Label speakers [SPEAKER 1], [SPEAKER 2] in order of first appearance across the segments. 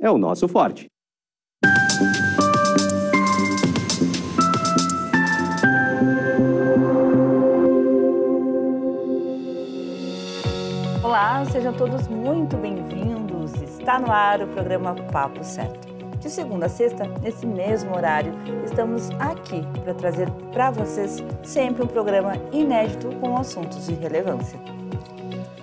[SPEAKER 1] é o nosso forte.
[SPEAKER 2] Olá, sejam todos muito bem-vindos. Está no ar o programa Papo Certo. De segunda a sexta, nesse mesmo horário, estamos aqui para trazer para vocês sempre um programa inédito com assuntos de relevância.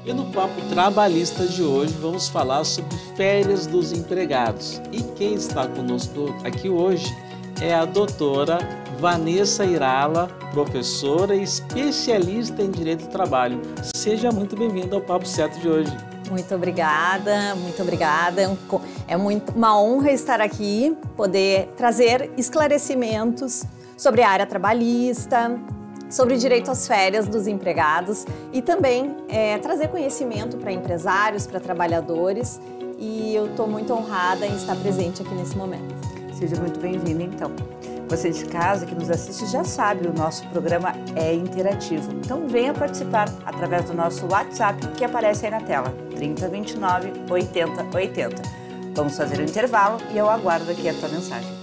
[SPEAKER 3] E no Papo Trabalhista de hoje vamos falar sobre férias dos empregados. E quem está conosco aqui hoje é a doutora Vanessa Irala, professora e especialista em Direito do Trabalho. Seja muito bem-vinda ao Papo Certo de hoje.
[SPEAKER 4] Muito obrigada, muito obrigada. É, é muito, uma honra estar aqui, poder trazer esclarecimentos sobre a área trabalhista, sobre direito às férias dos empregados e também é, trazer conhecimento para empresários, para trabalhadores. E eu estou muito honrada em estar presente aqui nesse momento. Seja
[SPEAKER 2] muito bem-vinda, então. Você de casa que nos assiste já sabe, o nosso programa é interativo. Então venha participar através do nosso WhatsApp que aparece aí na tela, 3029 8080. Vamos fazer um intervalo e eu aguardo aqui a tua mensagem.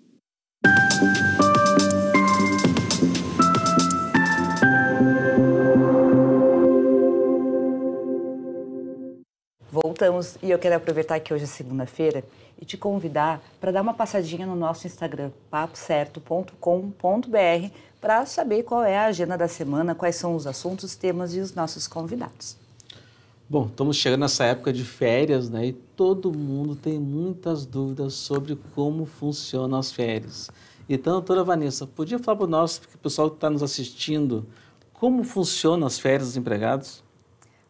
[SPEAKER 2] Voltamos e eu quero aproveitar que hoje é segunda-feira e te convidar para dar uma passadinha no nosso Instagram, papocerto.com.br, para saber qual é a agenda da semana, quais são os assuntos, temas e os nossos convidados.
[SPEAKER 3] Bom, estamos chegando nessa época de férias, né? E todo mundo tem muitas dúvidas sobre como funcionam as férias. Então, doutora Vanessa, podia falar para nós, nosso para o pessoal que está nos assistindo como funcionam as férias dos empregados?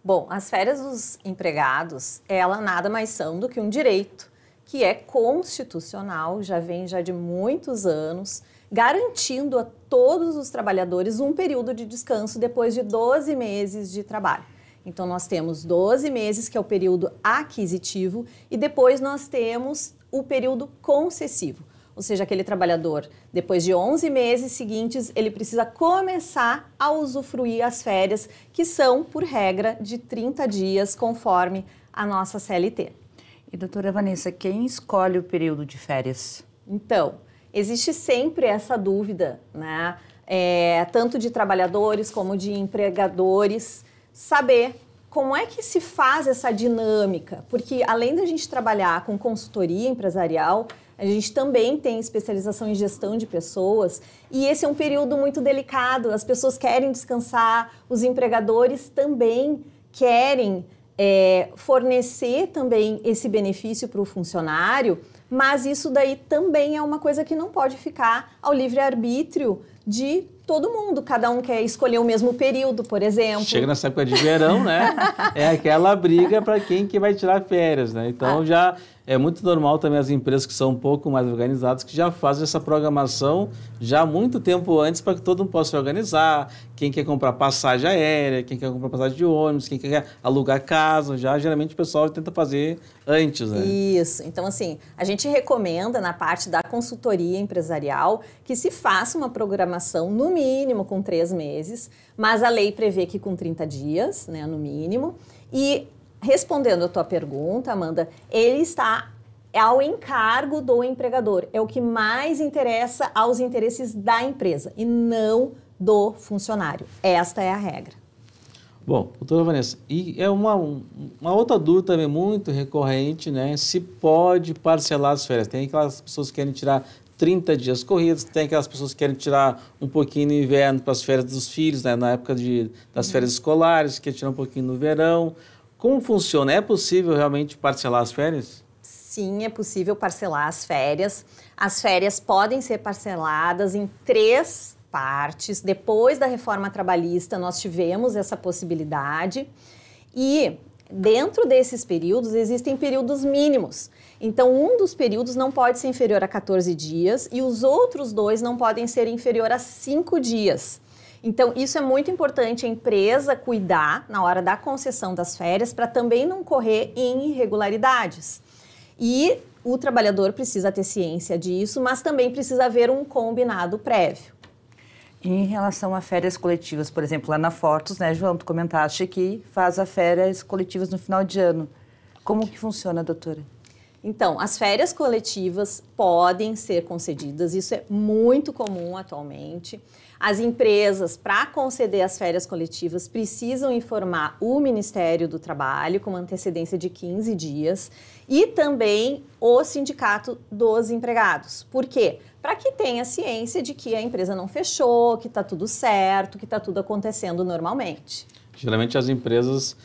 [SPEAKER 4] Bom, as férias dos empregados, ela nada mais são do que um direito que é constitucional, já vem já de muitos anos, garantindo a todos os trabalhadores um período de descanso depois de 12 meses de trabalho. Então nós temos 12 meses, que é o período aquisitivo, e depois nós temos o período concessivo, ou seja, aquele trabalhador, depois de 11 meses seguintes, ele precisa começar a usufruir as férias, que são, por regra, de 30 dias, conforme a nossa CLT. E doutora Vanessa, quem escolhe o período de férias? Então, existe sempre essa dúvida, né? É, tanto de trabalhadores como de empregadores, saber como é que se faz essa dinâmica? Porque além da gente trabalhar com consultoria empresarial, a gente também tem especialização em gestão de pessoas e esse é um período muito delicado. As pessoas querem descansar, os empregadores também querem é, fornecer também esse benefício para o funcionário, mas isso daí também é uma coisa que não pode ficar ao livre arbítrio de todo mundo. Cada um quer escolher o mesmo período, por exemplo. Chega
[SPEAKER 3] nessa época de verão, né? é aquela briga para quem que vai tirar férias, né? Então ah. já é muito normal também as empresas que são um pouco mais organizadas que já fazem essa programação já há muito tempo antes para que todo mundo possa se organizar. Quem quer comprar passagem aérea, quem quer comprar passagem de ônibus, quem quer alugar casa, já geralmente o pessoal tenta fazer antes, né?
[SPEAKER 4] Isso. Então assim, a gente recomenda na parte da consultoria empresarial que se faça uma programação no mínimo mínimo com três meses, mas a lei prevê que com 30 dias, né, no mínimo. E respondendo a tua pergunta, Amanda, ele está ao encargo do empregador. É o que mais interessa aos interesses da empresa e não do funcionário. Esta é a regra.
[SPEAKER 3] Bom, doutora Vanessa, e é uma, uma outra dúvida também muito recorrente, né? Se pode parcelar as férias. Tem aquelas pessoas que querem tirar 30 dias corridos. Tem aquelas pessoas que querem tirar um pouquinho no inverno para as férias dos filhos, né? na época de, das uhum. férias escolares, quer tirar um pouquinho no verão. Como funciona? É possível realmente parcelar as férias?
[SPEAKER 4] Sim, é possível parcelar as férias. As férias podem ser parceladas em três partes. Depois da reforma trabalhista, nós tivemos essa possibilidade. E dentro desses períodos, existem períodos mínimos. Então, um dos períodos não pode ser inferior a 14 dias e os outros dois não podem ser inferior a 5 dias. Então, isso é muito importante a empresa cuidar na hora da concessão das férias para também não correr em irregularidades. E o trabalhador precisa ter ciência disso, mas também precisa haver um combinado prévio. Em relação
[SPEAKER 2] a férias coletivas, por exemplo, lá na Fortos, né, João, tu comentaste que faz a férias coletivas no final de ano. Como que funciona, doutora?
[SPEAKER 4] Então, as férias coletivas podem ser concedidas, isso é muito comum atualmente. As empresas, para conceder as férias coletivas, precisam informar o Ministério do Trabalho com antecedência de 15 dias e também o Sindicato dos Empregados. Por quê? Para que tenha ciência de que a empresa não fechou, que está tudo certo, que está tudo acontecendo normalmente.
[SPEAKER 3] Geralmente as empresas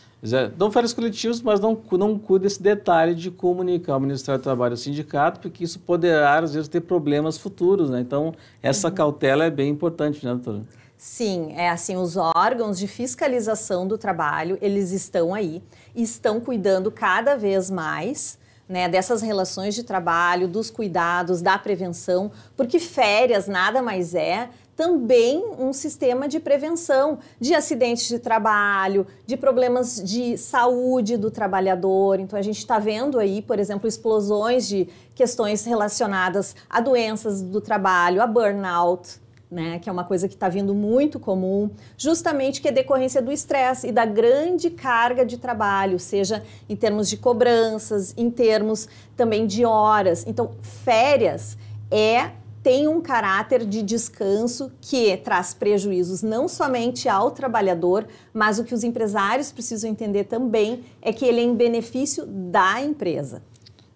[SPEAKER 3] dão férias coletivas, mas não, não cuida desse detalhe de comunicar ao Ministério do Trabalho e ao sindicato, porque isso poderá, às vezes, ter problemas futuros. Né? Então, essa uhum. cautela é bem importante, né, doutora?
[SPEAKER 4] Sim, é assim, os órgãos de fiscalização do trabalho, eles estão aí, estão cuidando cada vez mais né, dessas relações de trabalho, dos cuidados, da prevenção, porque férias nada mais é também um sistema de prevenção de acidentes de trabalho, de problemas de saúde do trabalhador. Então, a gente está vendo aí, por exemplo, explosões de questões relacionadas a doenças do trabalho, a burnout. Né, que é uma coisa que está vindo muito comum, justamente que é decorrência do estresse e da grande carga de trabalho, seja em termos de cobranças, em termos também de horas. Então, férias é tem um caráter de descanso que traz prejuízos não somente ao trabalhador, mas o que os empresários precisam entender também é que ele é em benefício da empresa.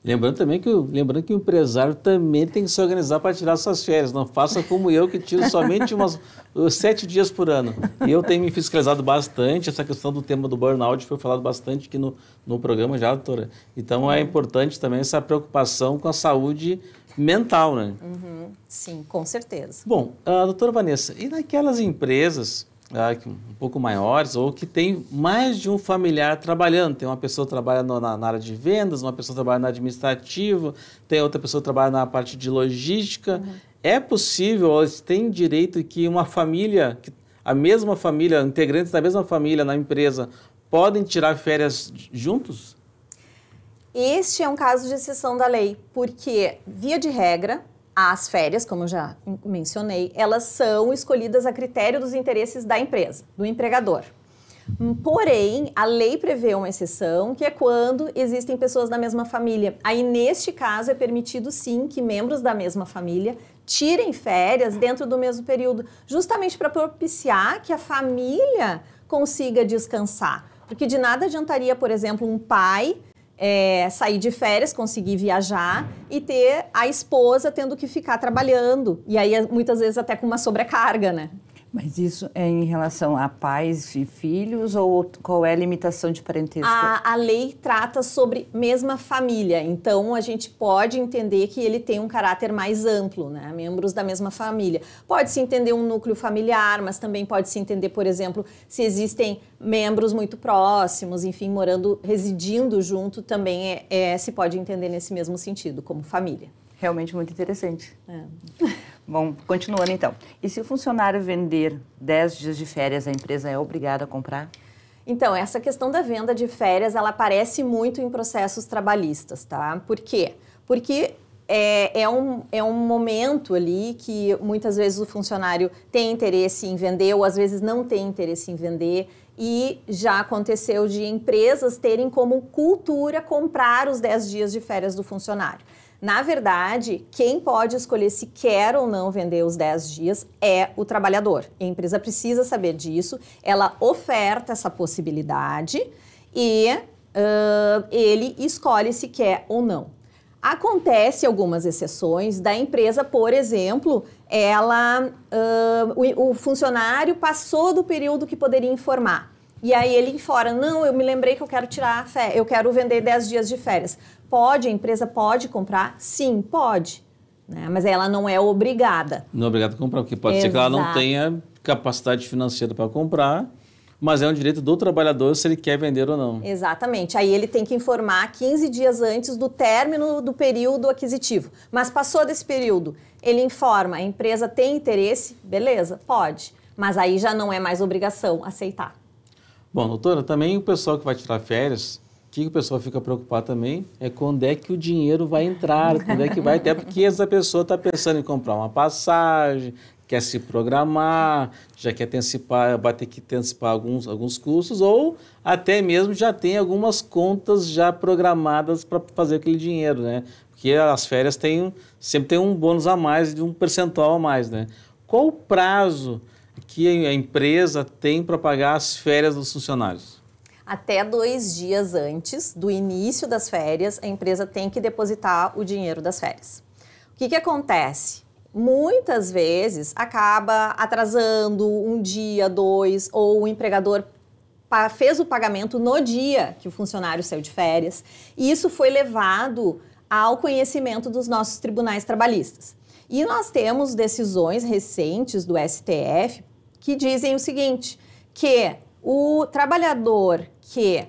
[SPEAKER 3] Lembrando também que, lembrando que o empresário também tem que se organizar para tirar suas férias. Não faça como eu, que tiro somente umas uh, sete dias por ano. E eu tenho me fiscalizado bastante. Essa questão do tema do burnout foi falado bastante aqui no, no programa já, doutora. Então é importante também essa preocupação com a saúde mental, né?
[SPEAKER 4] Uhum, sim, com certeza.
[SPEAKER 3] Bom, uh, doutora Vanessa, e naquelas empresas uh, um pouco maiores ou que tem mais de um familiar trabalhando? Tem uma pessoa trabalhando na, na área de vendas, uma pessoa trabalhando na administrativa, tem outra pessoa trabalhando na parte de logística. Uhum. É possível, ou tem direito que uma família, que a mesma família, integrantes da mesma família na empresa, podem tirar férias juntos?
[SPEAKER 4] Este é um caso de exceção da lei, porque, via de regra, as férias, como já mencionei, elas são escolhidas a critério dos interesses da empresa, do empregador. Porém, a lei prevê uma exceção, que é quando existem pessoas da mesma família. Aí, neste caso, é permitido sim que membros da mesma família tirem férias dentro do mesmo período, justamente para propiciar que a família consiga descansar. Porque de nada adiantaria, por exemplo, um pai é, sair de férias, conseguir viajar e ter a esposa tendo que ficar trabalhando. E aí, muitas vezes, até com uma sobrecarga, né?
[SPEAKER 2] Mas isso é em relação a pais e filhos ou qual é a limitação de parentesco? A,
[SPEAKER 4] a, lei trata sobre mesma família, então a gente pode entender que ele tem um caráter mais amplo, né? Membros da mesma família. Pode se entender um núcleo familiar, mas também pode se entender, por exemplo, se existem membros muito próximos, enfim, morando, residindo junto, também é, é se pode entender nesse mesmo sentido, como família. Realmente muito interessante. É. Bom, continuando então. E se o funcionário vender
[SPEAKER 2] 10 dias de férias, a empresa é obrigada a comprar?
[SPEAKER 4] Então, essa questão da venda de férias, ela aparece muito em processos trabalhistas, tá? Por quê? Porque é, é, um, é um momento ali que muitas vezes o funcionário tem interesse em vender ou às vezes não tem interesse em vender. E já aconteceu de empresas terem como cultura comprar os 10 dias de férias do funcionário. Na verdade, quem pode escolher se quer ou não vender os 10 dias é o trabalhador. A empresa precisa saber disso, ela oferta essa possibilidade e uh, ele escolhe se quer ou não. Acontece algumas exceções da empresa, por exemplo, ela uh, o, o funcionário passou do período que poderia informar. E aí ele fora, não, eu me lembrei que eu quero tirar fé, eu quero vender 10 dias de férias. Pode, a empresa pode comprar? Sim, pode. Né? Mas ela não é obrigada.
[SPEAKER 3] Não é obrigada a comprar, porque pode Exato. ser que ela não tenha capacidade financeira para comprar, mas é um direito do trabalhador se ele quer vender ou não.
[SPEAKER 4] Exatamente. Aí ele tem que informar 15 dias antes do término do período aquisitivo. Mas passou desse período, ele informa, a empresa tem interesse, beleza, pode. Mas aí já não é mais obrigação aceitar.
[SPEAKER 3] Bom, doutora, também o pessoal que vai tirar férias, o que o pessoal fica preocupado também é quando é que o dinheiro vai entrar, quando é que vai, até porque essa pessoa está pensando em comprar uma passagem, quer se programar, já quer antecipar, vai ter que antecipar alguns, alguns cursos, ou até mesmo já tem algumas contas já programadas para fazer aquele dinheiro, né? Porque as férias têm, sempre tem um bônus a mais, de um percentual a mais, né? Qual o prazo que a empresa tem para pagar as férias dos funcionários?
[SPEAKER 4] Até dois dias antes do início das férias, a empresa tem que depositar o dinheiro das férias. O que, que acontece? Muitas vezes acaba atrasando um dia, dois, ou o empregador fez o pagamento no dia que o funcionário saiu de férias, e isso foi levado ao conhecimento dos nossos tribunais trabalhistas. E nós temos decisões recentes do STF que dizem o seguinte: que o trabalhador que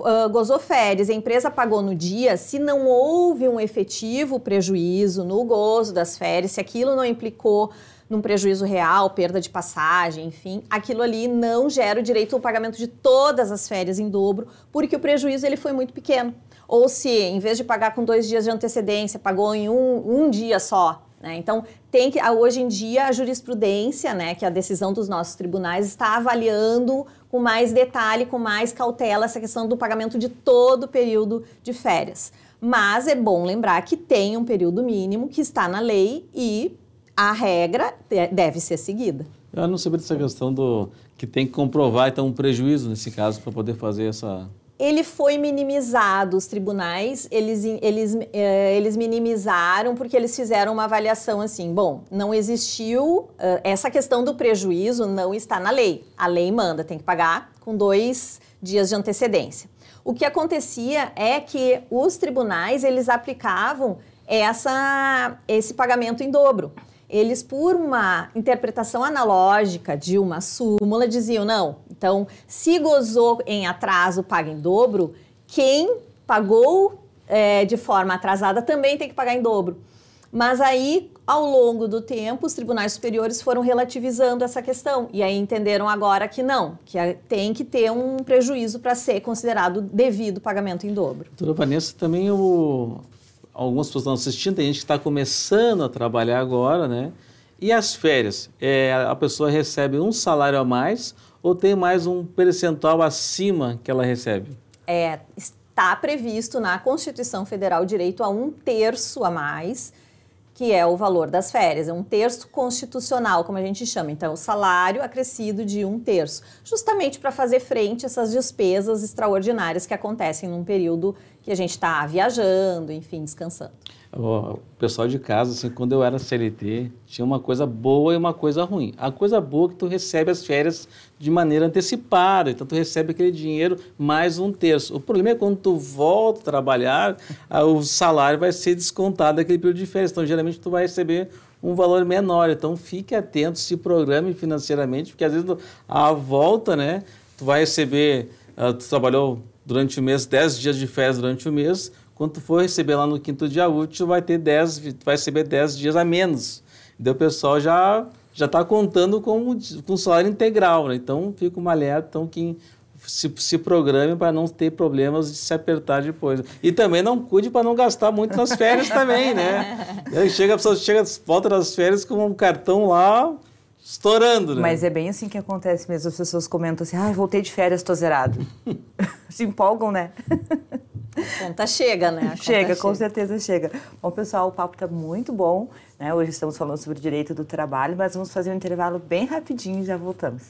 [SPEAKER 4] uh, gozou férias, a empresa pagou no dia, se não houve um efetivo prejuízo no gozo das férias, se aquilo não implicou num prejuízo real, perda de passagem, enfim, aquilo ali não gera o direito ao pagamento de todas as férias em dobro, porque o prejuízo ele foi muito pequeno. Ou se, em vez de pagar com dois dias de antecedência, pagou em um, um dia só, né? Então, tem que, hoje em dia, a jurisprudência, né, que é a decisão dos nossos tribunais, está avaliando com mais detalhe, com mais cautela, essa questão do pagamento de todo o período de férias. Mas é bom lembrar que tem um período mínimo que está na lei e a regra deve ser
[SPEAKER 3] seguida. Eu não sabia dessa questão do que tem que comprovar, então, um prejuízo nesse caso para poder fazer essa
[SPEAKER 4] ele foi minimizado, os tribunais, eles, eles, eh, eles minimizaram porque eles fizeram uma avaliação assim, bom, não existiu, eh, essa questão do prejuízo não está na lei. A lei manda, tem que pagar com dois dias de antecedência. O que acontecia é que os tribunais, eles aplicavam essa, esse pagamento em dobro eles, por uma interpretação analógica de uma súmula, diziam: não, então, se gozou em atraso, paga em dobro, quem pagou é, de forma atrasada também tem que pagar em dobro. Mas aí, ao longo do tempo, os tribunais superiores foram relativizando essa questão e aí entenderam agora que não, que tem que ter um prejuízo para ser considerado devido pagamento em dobro.
[SPEAKER 3] Doutora Vanessa, também o, algumas pessoas estão assistindo, tem gente que está começando a trabalhar agora, né? E as férias? É, a pessoa recebe um salário a mais ou tem mais um percentual acima que ela recebe?
[SPEAKER 4] É, está previsto na Constituição Federal direito a um terço a mais, que é o valor das férias. É um terço constitucional, como a gente chama. Então, é o salário acrescido de um terço, justamente para fazer frente a essas despesas extraordinárias que acontecem num período que a gente está viajando, enfim, descansando.
[SPEAKER 3] O pessoal de casa, assim, quando eu era CLT, tinha uma coisa boa e uma coisa ruim. A coisa boa é que tu recebe as férias de maneira antecipada, então tu recebe aquele dinheiro mais um terço. O problema é quando tu volta a trabalhar, o salário vai ser descontado daquele período de férias, então geralmente tu vai receber um valor menor. Então fique atento, se programe financeiramente, porque às vezes a volta, né, tu vai receber, ah, tu trabalhou durante o mês, 10 dias de férias durante o mês. Quando for receber lá no quinto dia útil, vai ter 10, vai receber 10 dias a menos. então o pessoal já já está contando com, com salário integral, né? Então fica uma alerta, então quem se, se programe para não ter problemas de se apertar depois. E também não cuide para não gastar muito nas férias também, né? chega, a pessoa chega, volta das férias com um cartão lá estourando, né? Mas
[SPEAKER 2] é bem assim que acontece mesmo. As pessoas comentam assim, ai, ah, voltei de férias, tô zerado. Se empolgam, né? A conta tá chega, né? chega, com certeza chega. Bom, pessoal, o papo está muito bom. Né? Hoje estamos falando sobre o direito do trabalho, mas vamos fazer um intervalo bem rapidinho e já voltamos.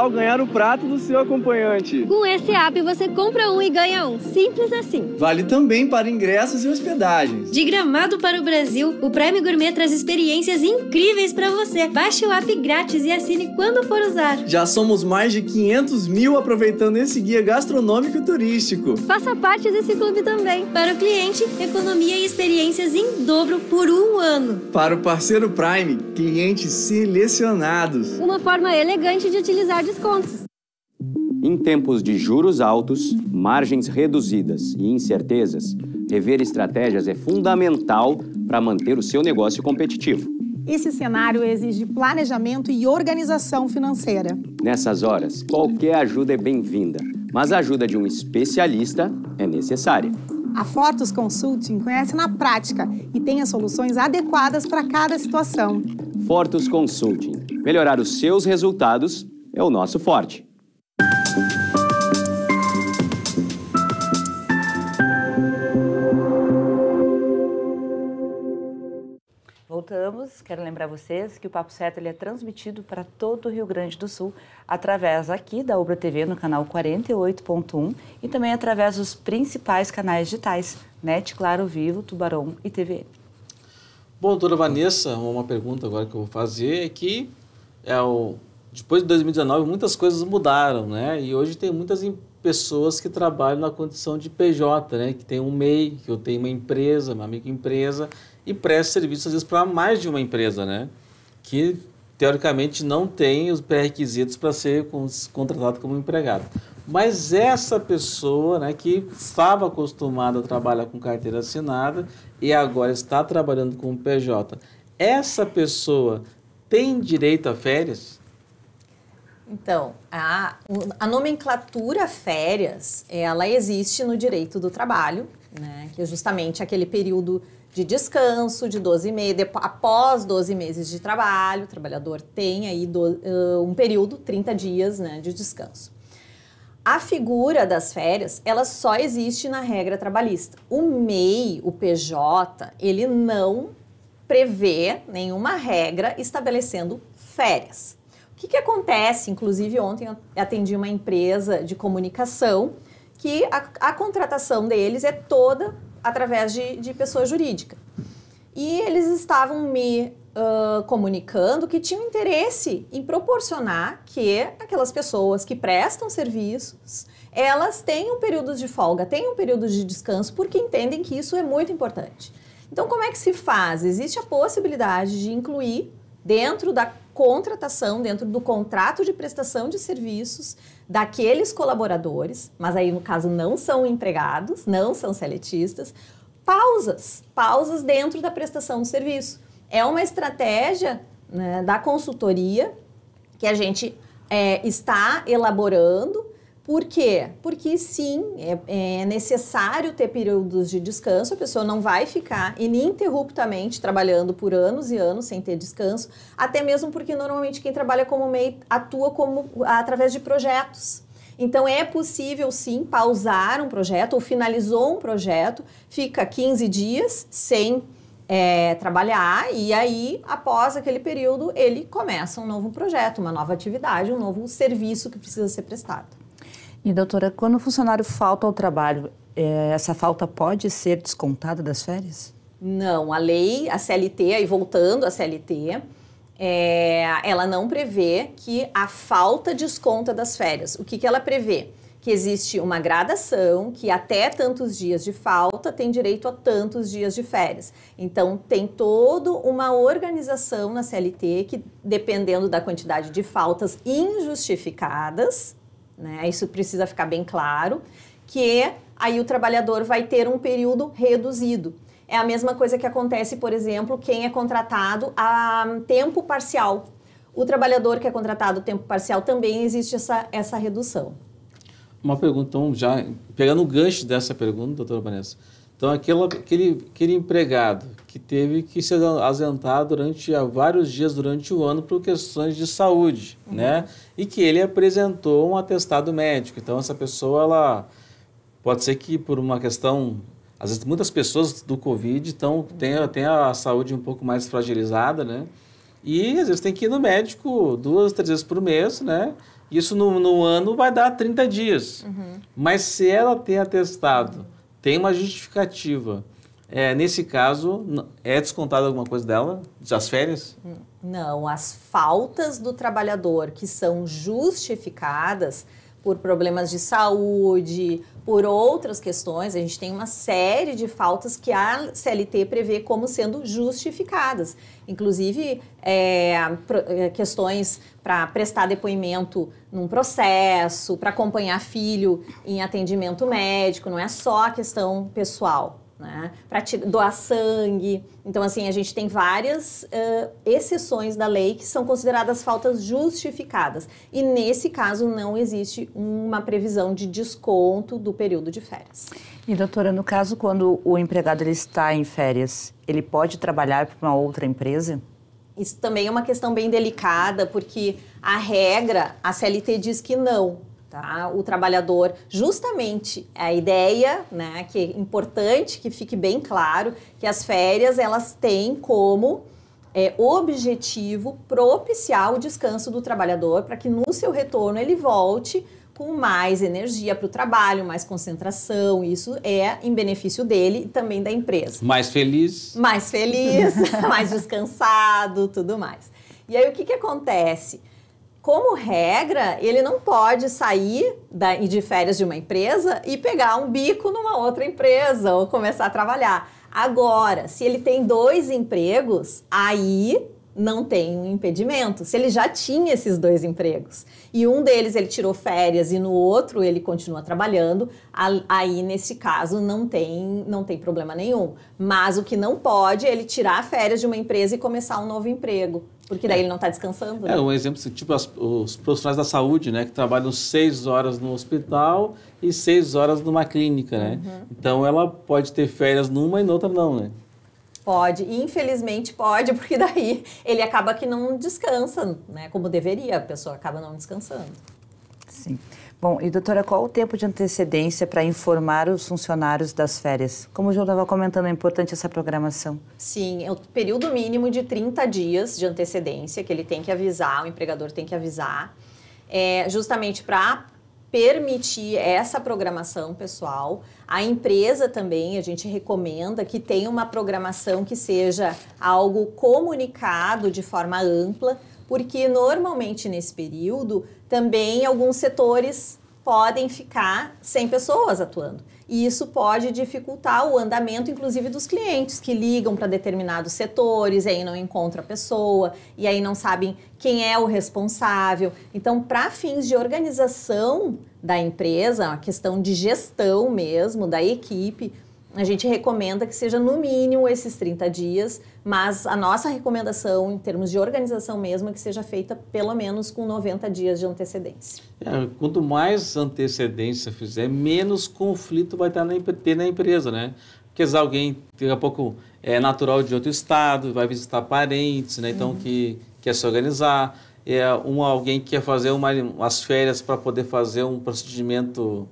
[SPEAKER 1] tal ganhar o prato do seu acompanhante. Com esse app você compra um e ganha um. Simples assim. Vale também para ingressos e hospedagens. De Gramado para o Brasil, o Prime Gourmet traz experiências incríveis para você. Baixe o app grátis e assine quando for usar. Já somos mais de 500 mil aproveitando esse guia gastronômico e turístico. Faça parte desse clube também. Para o cliente, economia e experiências em dobro por um ano. Para o parceiro Prime, clientes selecionados. Uma forma elegante de utilizar descontos. Em tempos de juros altos, margens reduzidas e incertezas, rever estratégias é fundamental para manter o seu negócio competitivo.
[SPEAKER 5] Esse cenário exige planejamento e organização financeira.
[SPEAKER 1] Nessas horas, qualquer ajuda é bem-vinda, mas a ajuda de um especialista é necessária.
[SPEAKER 5] A Fortos Consulting conhece na prática e tem as soluções adequadas para cada
[SPEAKER 1] situação. Fortos Consulting. Melhorar os seus resultados é o nosso forte.
[SPEAKER 2] Voltamos. Quero lembrar vocês que o Papo Certo ele é transmitido para todo o Rio Grande do Sul através aqui da Ubra TV no canal 48.1 e também através dos principais canais digitais NET, Claro Vivo, Tubarão e TV.
[SPEAKER 3] Bom, doutora Vanessa, uma pergunta agora que eu vou fazer é que é o depois de 2019 muitas coisas mudaram, né? E hoje tem muitas pessoas que trabalham na condição de PJ, né? Que tem um MEI, que eu tenho uma empresa, uma microempresa e presta serviços às vezes para mais de uma empresa, né? Que teoricamente não tem os pré-requisitos para ser contratado como empregado. Mas essa pessoa né, que estava acostumada a trabalhar com carteira assinada e agora está trabalhando com PJ, essa pessoa tem direito a férias?
[SPEAKER 4] Então, a, a nomenclatura férias, ela existe no direito do trabalho, né, que é justamente aquele período de descanso de 12 meses, após 12 meses de trabalho, o trabalhador tem aí do, uh, um período, 30 dias né, de descanso. A figura das férias, ela só existe na regra trabalhista. O MEI, o PJ, ele não prevê nenhuma regra estabelecendo férias que, que acontece? Inclusive, ontem eu atendi uma empresa de comunicação que a, a contratação deles é toda através de, de, pessoa jurídica. E eles estavam me uh, comunicando que tinham interesse em proporcionar que aquelas pessoas que prestam serviços elas tenham períodos de folga, tenham períodos de descanso, porque entendem que isso é muito importante. Então, como é que se faz? Existe a possibilidade de incluir dentro da contratação, dentro do contrato de prestação de serviços daqueles colaboradores, mas aí no caso não são empregados, não são seletistas, pausas, pausas dentro da prestação de serviço. É uma estratégia né, da consultoria que a gente é, está elaborando por quê? Porque sim, é, é, necessário ter períodos de descanso, a pessoa não vai ficar ininterruptamente trabalhando por anos e anos sem ter descanso, até mesmo porque normalmente quem trabalha como MEI atua como, através de projetos. Então é possível sim pausar um projeto ou finalizou um projeto, fica 15 dias sem é, trabalhar e aí, após aquele período, ele começa um novo projeto, uma nova atividade, um novo serviço que precisa ser prestado.
[SPEAKER 2] E doutora, quando o funcionário falta ao trabalho, é, essa falta pode ser descontada das férias?
[SPEAKER 4] Não, a lei, a CLT, aí voltando à CLT, é, ela não prevê que a falta desconta das férias. O que, que ela prevê? Que existe uma gradação que até tantos dias de falta tem direito a tantos dias de férias. Então tem toda uma organização na CLT que, dependendo da quantidade de faltas injustificadas, né? Isso precisa ficar bem claro, que aí o trabalhador vai ter um período reduzido. É a mesma coisa que acontece, por exemplo, quem é contratado a tempo parcial. O trabalhador que é contratado a tempo parcial também existe essa, essa redução.
[SPEAKER 3] Uma pergunta, então, já pegando o gancho dessa pergunta, doutora Vanessa. Então, aquele, aquele empregado que teve que se ausentar durante vários dias durante o ano por questões de saúde, uhum. né? E que ele apresentou um atestado médico. Então essa pessoa ela pode ser que por uma questão às vezes muitas pessoas do Covid estão têm, uhum. a saúde um pouco mais fragilizada, né? E às vezes tem que ir no médico duas, três vezes por mês, né? Isso no, no ano vai dar 30 dias. Uhum. Mas se ela tem atestado, tem uma justificativa, é, nesse caso, é descontada alguma coisa dela? Das férias?
[SPEAKER 4] Não, as faltas do trabalhador que são justificadas por problemas de saúde, por outras questões, a gente tem uma série de faltas que a CLT prevê como sendo justificadas, inclusive é, é questões para prestar depoimento num processo, para acompanhar filho em atendimento médico, não é só a questão pessoal né? Para doar sangue. Então, assim, a gente tem várias uh, exceções da lei que são consideradas faltas justificadas. E nesse caso, não existe uma previsão de desconto do período de férias.
[SPEAKER 2] E, doutora, no caso, quando o empregado ele está em férias, ele pode trabalhar para uma outra empresa?
[SPEAKER 4] Isso também é uma questão bem delicada, porque a regra, a CLT diz que não, Tá? O trabalhador, justamente a ideia, né, que é importante que fique bem claro, que as férias elas têm como é, objetivo propiciar o descanso do trabalhador para que no seu retorno ele volte com mais energia para o trabalho, mais concentração. Isso é em benefício dele e também da empresa.
[SPEAKER 3] Mais feliz.
[SPEAKER 4] Mais feliz, mais descansado, tudo mais. E aí o que, que acontece? como regra, ele não pode sair da, de férias de uma empresa e pegar um bico numa outra empresa ou começar a trabalhar. Agora, se ele tem dois empregos, aí não tem um impedimento. Se ele já tinha esses dois empregos e um deles ele tirou férias e no outro ele continua trabalhando, aí nesse caso não tem, não tem problema nenhum. Mas o que não pode é ele tirar férias de uma empresa e começar um novo emprego. Porque daí é. ele não está descansando. É, né? É um
[SPEAKER 3] exemplo, assim, tipo as, os profissionais da saúde, né? Que trabalham seis horas no hospital e seis horas numa clínica, né? Uhum. Então ela pode ter férias numa e noutra não, né?
[SPEAKER 4] Pode, e infelizmente pode, porque daí ele acaba que não descansa, né? Como deveria, a pessoa acaba não descansando.
[SPEAKER 2] Sim. Bom, e doutora, qual o tempo de antecedência para informar os funcionários das férias? Como o João estava comentando, é importante essa programação.
[SPEAKER 4] Sim, é o período mínimo de 30 dias de antecedência que ele tem que avisar, o empregador tem que avisar, é, justamente para permitir essa programação pessoal. A empresa também, a gente recomenda que tenha uma programação que seja algo comunicado de forma ampla porque normalmente nesse período também alguns setores podem ficar sem pessoas atuando. E isso pode dificultar o andamento, inclusive, dos clientes que ligam para determinados setores, e aí não encontra a pessoa, e aí não sabem quem é o responsável. Então, para fins de organização da empresa, a questão de gestão mesmo, da equipe, a gente recomenda que seja no mínimo esses 30 dias, mas a nossa recomendação em termos de organização mesmo é que seja feita pelo menos com 90 dias de antecedência.
[SPEAKER 3] É, quanto mais antecedência fizer, menos conflito vai estar na, ter na empresa, né? Porque se alguém, daqui a pouco, é natural de outro estado, vai visitar parentes, né? Então, uhum. que quer se organizar. É, um, alguém que quer fazer uma, umas férias para poder fazer um procedimento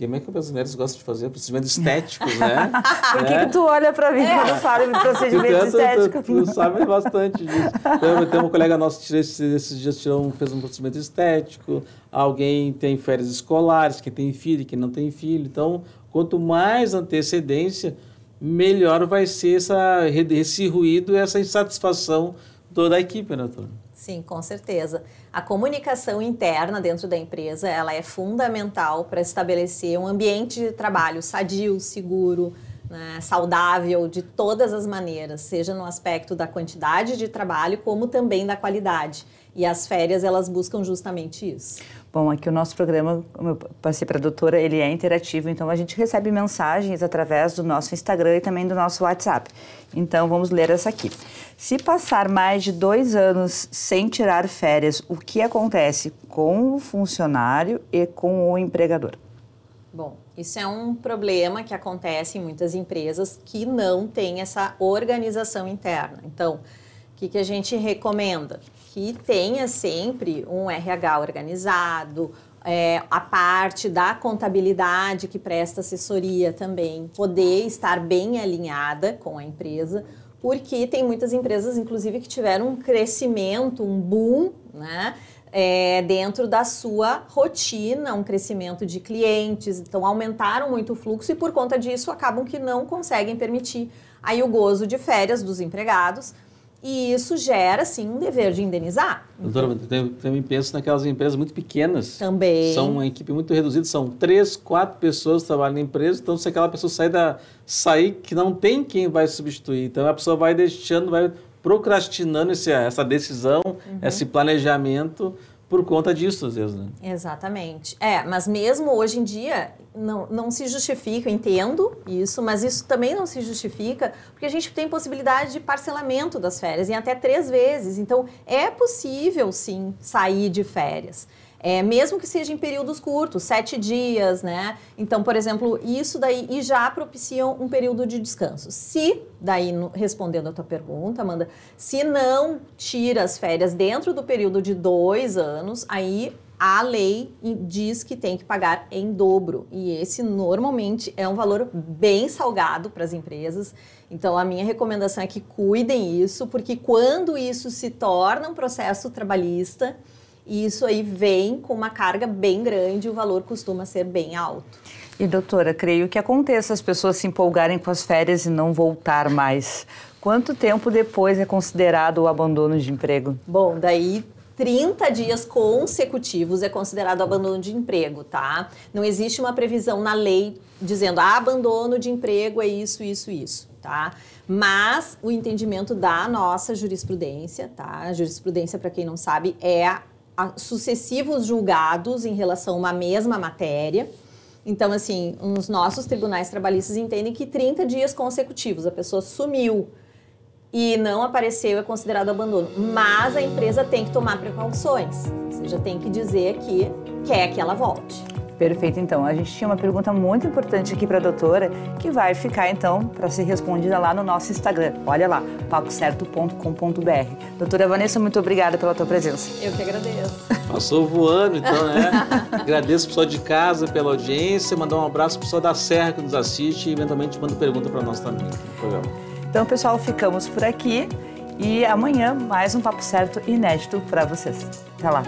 [SPEAKER 3] porque meio que os brasileiros gostam de fazer procedimentos estéticos, né? Por que, é? que
[SPEAKER 2] tu olha para mim é. quando fala em procedimentos estéticos? Tu, tu,
[SPEAKER 3] sabe bastante disso. Então, tem um colega nosso que esses dias tirou fez um procedimento estético, alguém tem férias escolares, quem tem filho, quem não tem filho. Então, quanto mais antecedência, melhor vai ser essa, esse ruído, essa insatisfação toda a equipe, né, Antônio?
[SPEAKER 4] Sim, com certeza. A comunicação interna dentro da empresa, ela é fundamental para estabelecer um ambiente de trabalho sadio, seguro, né, saudável de todas as maneiras, seja no aspecto da quantidade de trabalho como também da qualidade. E as férias elas buscam justamente isso.
[SPEAKER 2] Bom, aqui o nosso programa, como eu passei para a doutora, ele é interativo, então a gente recebe mensagens através do nosso Instagram e também do nosso WhatsApp. Então vamos ler essa aqui. Se passar mais de dois anos sem tirar férias, o que acontece com o funcionário e com o empregador?
[SPEAKER 4] Bom, isso é um problema que acontece em muitas empresas que não têm essa organização interna. Então, o que, que a gente recomenda? que tenha sempre um RH organizado, é, a parte da contabilidade que presta assessoria também, poder estar bem alinhada com a empresa, porque tem muitas empresas, inclusive, que tiveram um crescimento, um boom, né? É, dentro da sua rotina, um crescimento de clientes, então aumentaram muito o fluxo e por conta disso acabam que não conseguem permitir aí o gozo de férias dos empregados e isso gera, sim, um dever de indenizar.
[SPEAKER 3] Doutora, também penso naquelas empresas muito pequenas.
[SPEAKER 4] Também. São uma
[SPEAKER 3] equipe muito reduzida, são três, quatro pessoas que trabalham na empresa, então se aquela pessoa sair, da, sair que não tem quem vai substituir, então a pessoa vai deixando, vai procrastinando esse, essa decisão, uhum. esse planejamento por conta disso, às vezes, né?
[SPEAKER 4] Exatamente. É, mas mesmo hoje em dia, não, não se justifica, eu entendo isso, mas isso também não se justifica, porque a gente tem possibilidade de parcelamento das férias em até três vezes. Então, é possível, sim, sair de férias. É, mesmo que seja em períodos curtos, sete dias, né? Então, por exemplo, isso daí e já propiciam um período de descanso. Se, daí no, respondendo a tua pergunta, Amanda, se não tira as férias dentro do período de dois anos, aí a lei diz que tem que pagar em dobro. E esse normalmente é um valor bem salgado para as empresas. Então, a minha recomendação é que cuidem isso, porque quando isso se torna um processo trabalhista, e isso aí vem com uma carga bem grande, o valor costuma ser bem alto.
[SPEAKER 2] E doutora, creio que aconteça as pessoas se empolgarem com as férias e não voltar mais. Quanto tempo depois é considerado o abandono de emprego? Bom, daí 30 dias
[SPEAKER 4] consecutivos é considerado abandono de emprego, tá? Não existe uma previsão na lei dizendo ah, abandono de emprego é isso, isso, isso, tá? Mas o entendimento da nossa jurisprudência, tá? A jurisprudência, para quem não sabe, é sucessivos julgados em relação a uma mesma matéria. Então, assim, os nossos tribunais trabalhistas entendem que 30 dias consecutivos a pessoa sumiu e não apareceu é considerado abandono. Mas a empresa tem que tomar precauções, ou seja, tem que dizer que quer que ela volte.
[SPEAKER 2] Perfeito, então. A gente tinha uma pergunta muito importante aqui para a doutora, que vai ficar, então, para ser respondida lá no nosso Instagram. Olha lá, papocerto.com.br. Doutora Vanessa, muito obrigada pela tua presença. Eu
[SPEAKER 4] que agradeço.
[SPEAKER 3] Passou voando, então, né? agradeço o pessoal de casa pela audiência, mandar um abraço para o pessoal da Serra que nos assiste e, eventualmente, manda pergunta para nós também no programa.
[SPEAKER 2] Então, pessoal, ficamos por aqui e amanhã mais um Papo Certo inédito para vocês. Até lá.